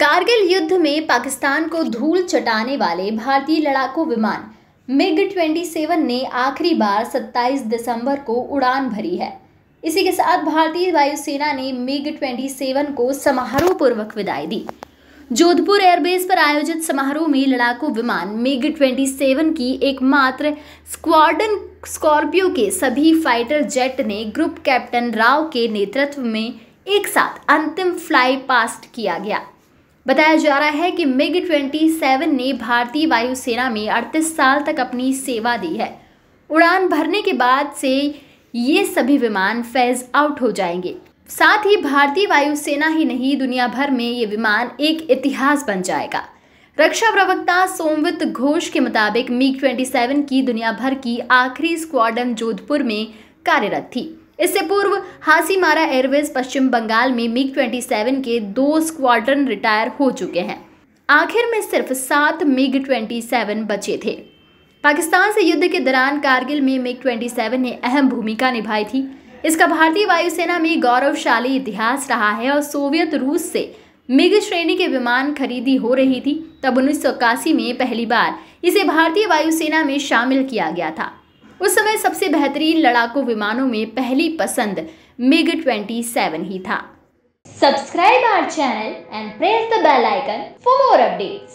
कारगिल युद्ध में पाकिस्तान को धूल चटाने वाले भारतीय लड़ाकू विमान मिग 27 ने आखिरी बार 27 दिसंबर को उड़ान भरी है इसी के साथ भारतीय वायुसेना ने मिग 27 को समारोह पूर्वक विदाई दी जोधपुर एयरबेस पर आयोजित समारोह में लड़ाकू विमान मिग 27 की एकमात्र स्क्वाडन स्कॉर्पियो के सभी फाइटर जेट ने ग्रुप कैप्टन राव के नेतृत्व में एक साथ अंतिम फ्लाई पास्ट किया गया बताया जा रहा है कि मिग 27 ने भारतीय वायुसेना में अड़तीस साल तक अपनी सेवा दी है उड़ान भरने के बाद से ये सभी विमान फेज आउट हो जाएंगे साथ ही भारतीय वायुसेना ही नहीं दुनिया भर में ये विमान एक इतिहास बन जाएगा रक्षा प्रवक्ता सोमवित घोष के मुताबिक मिग 27 की दुनिया भर की आखिरी स्क्वाडन जोधपुर में कार्यरत थी इससे पूर्व हासीमारा एयरवेज पश्चिम बंगाल में मिग 27 के दो स्क्वाड्रन रिटायर हो चुके हैं आखिर में सिर्फ सात मिग 27 बचे थे पाकिस्तान से युद्ध के दौरान कारगिल में मिग 27 ने अहम भूमिका निभाई थी इसका भारतीय वायुसेना में गौरवशाली इतिहास रहा है और सोवियत रूस से मिग श्रेणी के विमान खरीदी हो रही थी तब उन्नीस में पहली बार इसे भारतीय वायुसेना में शामिल किया गया था उस समय सबसे बेहतरीन लड़ाकू विमानों में पहली पसंद मिग 27 ही था subscribe our channel and press the bell icon for more updates